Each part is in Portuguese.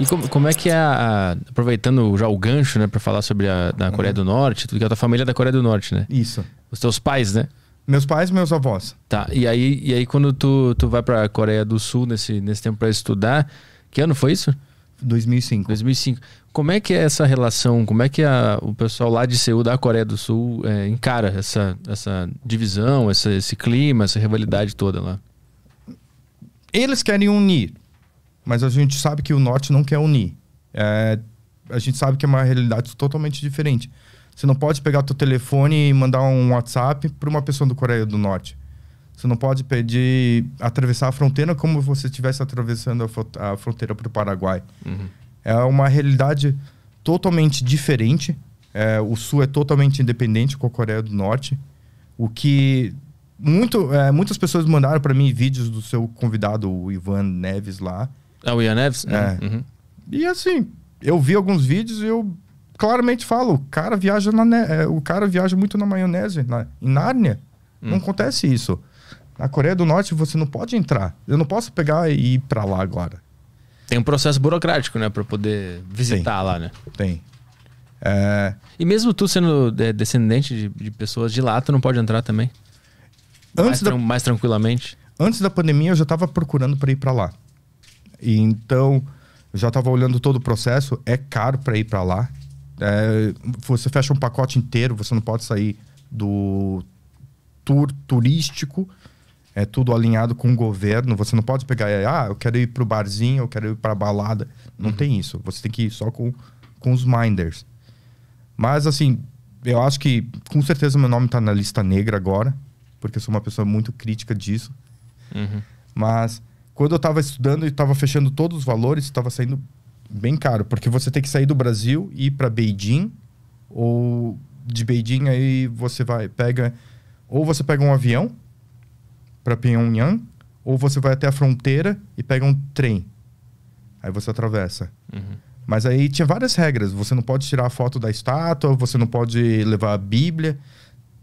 E como, como é que é, a, aproveitando já o gancho, né, para falar sobre a da uhum. Coreia do Norte, tudo que é a tua família é da Coreia do Norte, né? Isso. Os teus pais, né? Meus pais e meus avós. Tá, e aí, e aí quando tu, tu vai pra Coreia do Sul nesse, nesse tempo para estudar, que ano foi isso? 2005. 2005. Como é que é essa relação? Como é que a, o pessoal lá de Seul, da Coreia do Sul, é, encara essa, essa divisão, essa, esse clima, essa rivalidade toda lá? Eles querem unir mas a gente sabe que o norte não quer unir. É, a gente sabe que é uma realidade totalmente diferente. Você não pode pegar teu telefone e mandar um WhatsApp para uma pessoa do Coreia do Norte. Você não pode pedir atravessar a fronteira como você estivesse atravessando a, fronteira para o Paraguai. Uhum. É uma realidade totalmente diferente. É, o Sul é totalmente independente com a Coreia do Norte. O que muito, é, muitas pessoas mandaram para mim vídeos do seu convidado, o Ivan Neves, lá. É o Ian Neves? É. Uhum. E assim, eu vi alguns vídeos e eu claramente falo, o cara viaja, na ne... É, o cara viaja muito na maionese, na... em Nárnia. Hum. Não acontece isso. Na Coreia do Norte você não pode entrar. Eu não posso pegar e ir para lá agora. Tem um processo burocrático, né, para poder visitar lá, né? Tem. É... E mesmo tu sendo é, descendente de, de, pessoas de lá, tu não pode entrar também? Antes mais, da... mais tranquilamente? Antes da pandemia eu já estava procurando para ir para lá. E então, eu já estava olhando todo o processo, é caro para ir para lá. É, você fecha um pacote inteiro, você não pode sair do tour turístico, é tudo alinhado com o governo. Você não pode pegar, ah, eu quero ir para o barzinho, eu quero ir para balada. Não uhum. tem isso. Você tem que ir só com, com os minders. Mas, assim, eu acho que com certeza meu nome está na lista negra agora, porque eu sou uma pessoa muito crítica disso. Uhum. Mas quando eu estava estudando e estava fechando todos os valores, estava saindo bem caro, porque você tem que sair do Brasil e ir para Beijing, ou de Beijing aí você vai, pega, ou você pega um avião para Pyongyang, ou você vai até a fronteira e pega um trem. Aí você atravessa. Uhum. Mas aí tinha várias regras. Você não pode tirar a foto da estátua, você não pode levar a Bíblia.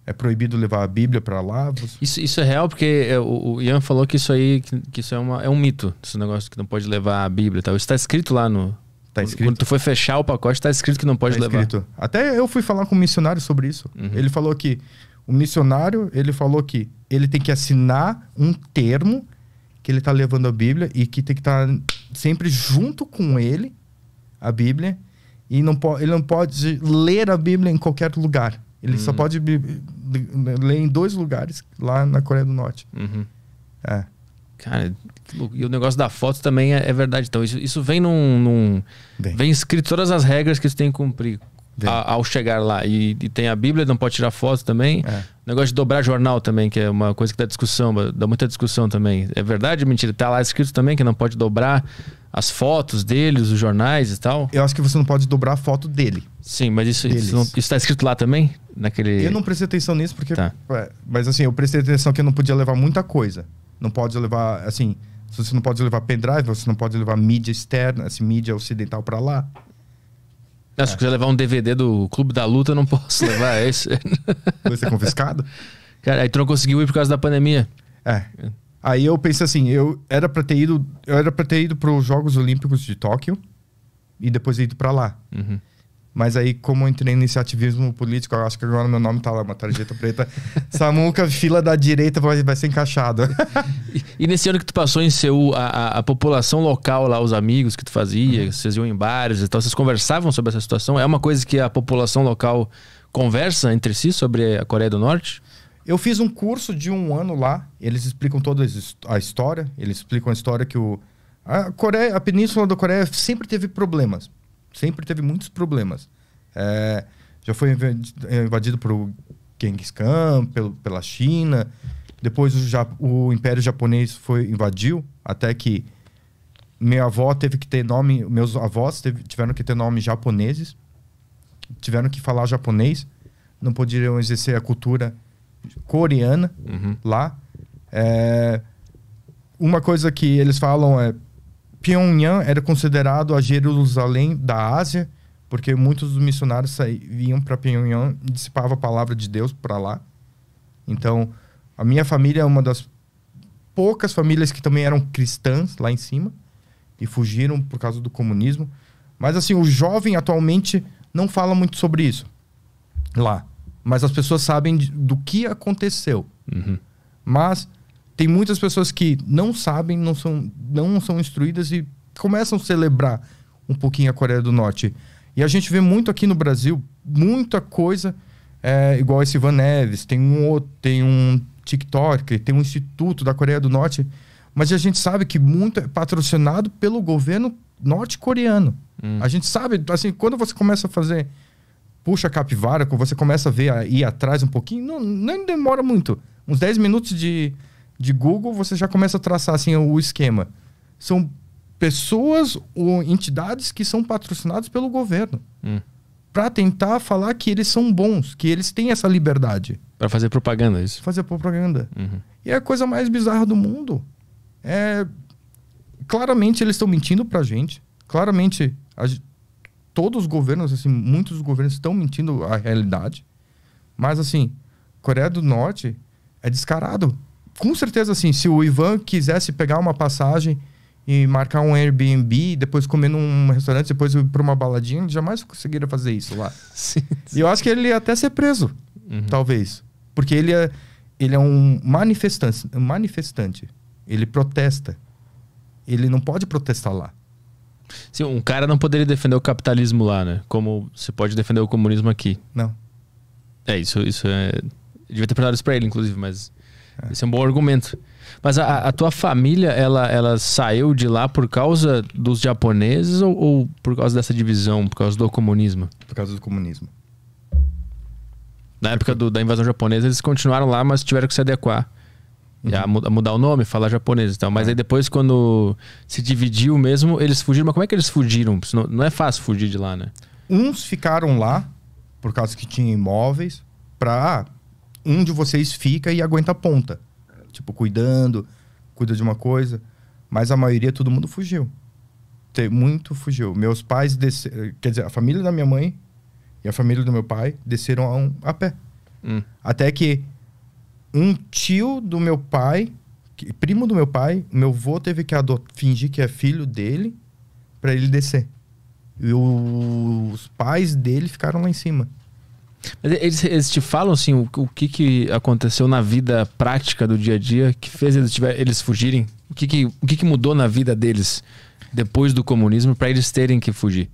É proibido levar a Bíblia para lá? Você... Isso, isso é real, porque é, o, Ian falou que isso aí que, que isso é, uma, é um mito, esse negócio que não pode levar a Bíblia. Tá? Isso está escrito lá no. Tá escrito. Quando tu foi fechar o pacote, está escrito que não pode tá levar. Escrito. Até eu fui falar com um missionário sobre isso. Uhum. Ele falou que o missionário ele falou que ele tem que assinar um termo que ele está levando a Bíblia e que tem que estar tá sempre junto com ele a Bíblia e não ele não pode ler a Bíblia em qualquer lugar. Ele hum. só pode né, ler em dois lugares, lá na Coreia do Norte. Uhum. É. Cara, e o negócio da foto também é, é verdade. Então, isso, isso vem num. num vem escrito todas as regras que você tem que cumprir. A, ao chegar lá. E, e, tem a Bíblia, não pode tirar foto também. É. Negócio de dobrar jornal também, que é uma coisa que dá discussão, dá muita discussão também. É verdade ou mentira? Tá lá escrito também que não pode dobrar as fotos deles, os jornais e tal. Eu acho que você não pode dobrar a foto dele. Sim, mas isso está escrito lá também? Naquele... Eu não prestei atenção nisso, porque. Tá. É, mas assim, eu prestei atenção que eu não podia levar muita coisa. Não pode levar, assim. Você não pode levar pendrive, você não pode levar mídia externa, assim, mídia ocidental para lá se eu quiser levar um DVD do Clube da Luta, eu não posso levar esse. Vai ser confiscado? Cara, aí tu não conseguiu ir por causa da pandemia. É. Aí eu pensei assim, eu era pra ter ido, eu era pra ter ido pros Jogos Olímpicos de Tóquio e depois ido pra lá. Uhum. Mas aí, como eu entrei no iniciativismo político, eu acho que agora meu nome tá lá, uma tarjeta preta. Samuca, fila da direita, vai, vai ser encaixada. e, e, nesse ano que tu passou em Seul, a, a, a, população local lá, os amigos que tu fazia, uhum. vocês iam em bares e tal, vocês conversavam sobre essa situação? É uma coisa que a população local conversa entre si sobre a Coreia do Norte? Eu fiz um curso de um ano lá, eles explicam toda a história, eles explicam a história que o... A, Coreia, a Península da Coreia sempre teve problemas sempre teve muitos problemas. É, já foi invadido por Genghis Khan, pelo, pela China. Depois o, o, Império Japonês foi invadiu, até que minha avó teve que ter nome, meus avós teve, tiveram que ter nome japoneses, tiveram que falar japonês, não poderiam exercer a cultura coreana uhum. lá. É, uma coisa que eles falam é Pyongyang era considerado a Jerusalém da Ásia, porque muitos dos missionários saíam para Pyongyang e dissipavam a palavra de Deus para lá. Então, a minha família é uma das poucas famílias que também eram cristãs lá em cima e fugiram por causa do comunismo. Mas assim, o jovem atualmente não fala muito sobre isso lá. Mas as pessoas sabem do que aconteceu. Uhum. Mas tem muitas pessoas que não sabem, não são, não são instruídas e começam a celebrar um pouquinho a Coreia do Norte. E a gente vê muito aqui no Brasil, muita coisa é, igual esse Van Neves, tem um tem um TikTok, tem um instituto da Coreia do Norte, mas a gente sabe que muito é patrocinado pelo governo norte-coreano. Hum. A gente sabe, assim, quando você começa a fazer puxa capivara, quando você começa a ver aí atrás um pouquinho, não, nem demora muito, uns 10 minutos de de Google, você já começa a traçar assim, o esquema. São pessoas ou entidades que são patrocinadas pelo governo. Hum. Para tentar falar que eles são bons, que eles têm essa liberdade. Para fazer propaganda, é isso? Fazer propaganda. Uhum. E é a coisa mais bizarra do mundo. É... Claramente eles estão mentindo para gente. Claramente a... todos os governos, assim, muitos governos estão mentindo a realidade. Mas assim, Coreia do Norte é descarado com certeza, assim, se o Ivan quisesse pegar uma passagem e marcar um Airbnb, depois comer num restaurante, depois ir para uma baladinha, jamais conseguiria fazer isso lá. Sim, sim. E eu acho que ele ia até ser preso, uhum. talvez. Porque ele é, ele é um manifestante, manifestante. Ele protesta. Ele não pode protestar lá. Sim, um cara não poderia defender o capitalismo lá, né? Como você pode defender o comunismo aqui. Não. É, isso, isso é. devia ter perguntado isso pra ele, inclusive, mas esse é um bom argumento. Mas a, a, tua família, ela, ela saiu de lá por causa dos japoneses ou, ou, por causa dessa divisão, por causa do comunismo? Por causa do comunismo. Na época do, da invasão japonesa, eles continuaram lá, mas tiveram que se adequar. Uhum. a, a mudar o nome, falar japonês e tal. Mas é. aí depois, quando se dividiu mesmo, eles fugiram. Mas como é que eles fugiram? Não, não é fácil fugir de lá, né? Uns ficaram lá, por causa que tinham imóveis, pra... Ah, um de vocês fica e aguenta a ponta. Tipo, cuidando, cuida de uma coisa. Mas a maioria, todo mundo fugiu. Tem, muito fugiu. Meus pais desceram. Quer dizer, a família da minha mãe e a família do meu pai desceram a, um, a pé. Hum. Até que um tio do meu pai, que, primo do meu pai, meu avô teve que fingir que é filho dele para ele descer. E os pais dele ficaram lá em cima. Eles, eles te falam assim o, o, que, que aconteceu na vida prática do dia a dia que fez eles, tiver, eles fugirem? O que, que, o que, que mudou na vida deles depois do comunismo para eles terem que fugir?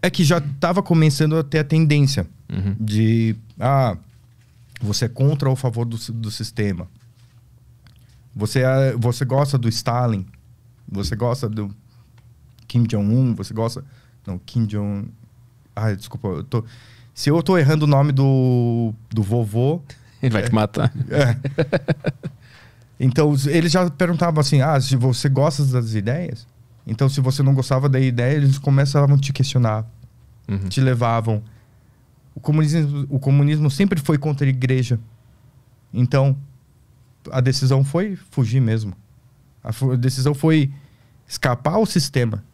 É que já estava começando a ter a tendência uhum. de ah, você é contra ou a favor do, do sistema. Você, é, você gosta do Stalin, você gosta do Kim Jong-un, você gosta. Não, Kim Jong. Ah, desculpa, eu tô. Se eu tô errando o nome do, do vovô. Ele vai é, te matar. É. Então, eles já perguntavam assim: ah, se você gosta das ideias? Então, se você não gostava da ideia, eles começavam a te questionar, uhum. te levavam. O comunismo, o comunismo sempre foi contra a igreja. Então, a decisão foi fugir mesmo. A, a decisão foi escapar ao sistema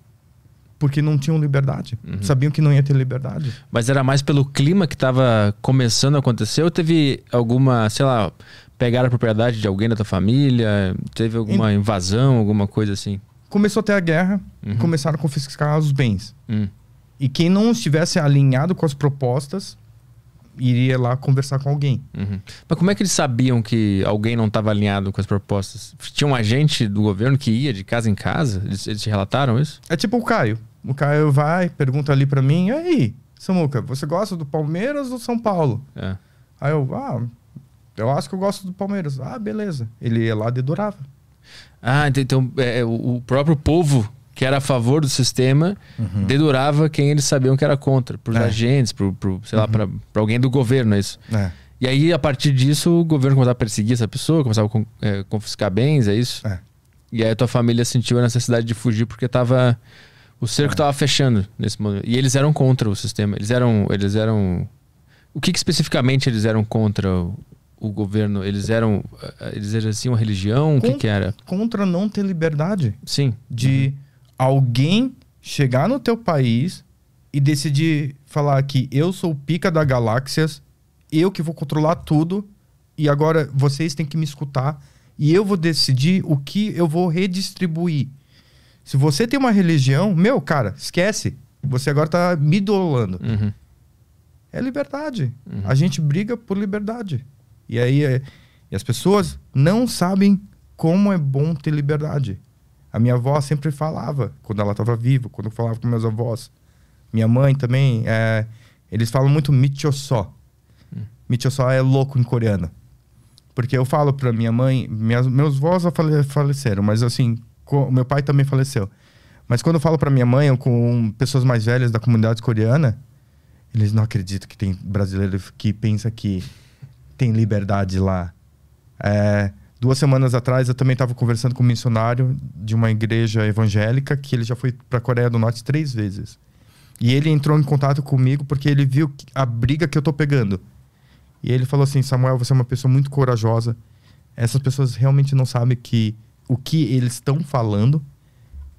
porque não tinham liberdade. Uhum. Sabiam que não ia ter liberdade. Mas era mais pelo clima que estava começando a acontecer ou teve alguma, sei lá, pegaram a propriedade de alguém da tua família? Teve alguma invasão, alguma coisa assim? Começou até a guerra, uhum. começaram a confiscar os bens. Uhum. E quem não estivesse alinhado com as propostas iria lá conversar com alguém. Uhum. Mas como é que eles sabiam que alguém não estava alinhado com as propostas? Tinha um agente do governo que ia de casa em casa? Eles, eles te relataram isso? É tipo o Caio. O Caio vai, pergunta ali para mim, e aí, Samuca, você gosta do Palmeiras ou São Paulo? É. Aí eu, ah, eu acho que eu gosto do Palmeiras. Ah, beleza. Ele ia lá e adorava. Ah, então é, é o próprio povo que era a favor do sistema uhum. dedurava quem eles sabiam que era contra, para os é. agentes, para sei uhum. lá, para alguém do governo, é isso. É. E aí, a partir disso, o governo começava a perseguir essa pessoa, começava a é, confiscar bens, é isso? É. E aí a tua família sentiu a necessidade de fugir porque estava o cerco estava fechando nesse momento. E eles eram contra o sistema. Eles eram. Eles eram. O que, que especificamente eles eram contra o, o, governo? Eles eram. Eh, eles exerciam a religião? o que, que, era? Contra não ter liberdade. Sim. De uhum. alguém chegar no teu país e decidir falar que eu sou o pica da galáxias, eu que vou controlar tudo, e agora vocês têm que me escutar. E eu vou decidir o que eu vou redistribuir se você tem uma religião, meu, cara, esquece. Você agora tá me idolando. Uhum. É liberdade. Uhum. A gente briga por liberdade. E aí é... e as pessoas não sabem como é bom ter liberdade. A minha avó sempre falava, quando ela estava viva, quando eu falava com meus avós. Minha mãe também. É... eles falam muito Michosó. Uhum. é louco em coreano. Porque eu falo pra minha mãe, minhas, meus avós faleceram, mas assim, o meu pai também faleceu. Mas quando eu falo para minha mãe ou com pessoas mais velhas da comunidade coreana, eles não acreditam que tem brasileiro que pensa que tem liberdade lá. É, duas semanas atrás eu também estava conversando com um missionário de uma igreja evangélica que ele já foi para a Coreia do Norte três vezes. E ele entrou em contato comigo porque ele viu a briga que eu tô pegando. E ele falou assim: Samuel, você é uma pessoa muito corajosa. Essas pessoas realmente não sabem que o que eles estão falando.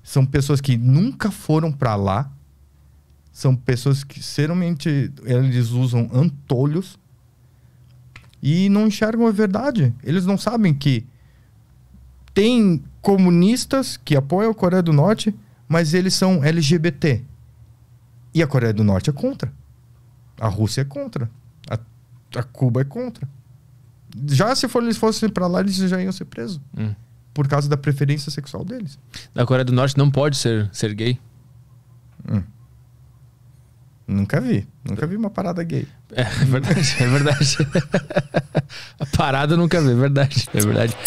São pessoas que nunca foram para lá. São pessoas que seriamente eles usam antolhos e não enxergam a verdade. Eles não sabem que tem comunistas que apoiam a Coreia do Norte, mas eles são LGBT. E a Coreia do Norte é contra. A Rússia é contra. A, a Cuba é contra. Já se for, eles fossem para lá, eles já iam ser presos. Hum por causa da preferência sexual deles. Na Coreia do Norte não pode ser, ser gay? Hum. Nunca vi. Nunca vi uma parada gay. É, é verdade, é verdade. A parada eu nunca vi, é verdade, é verdade.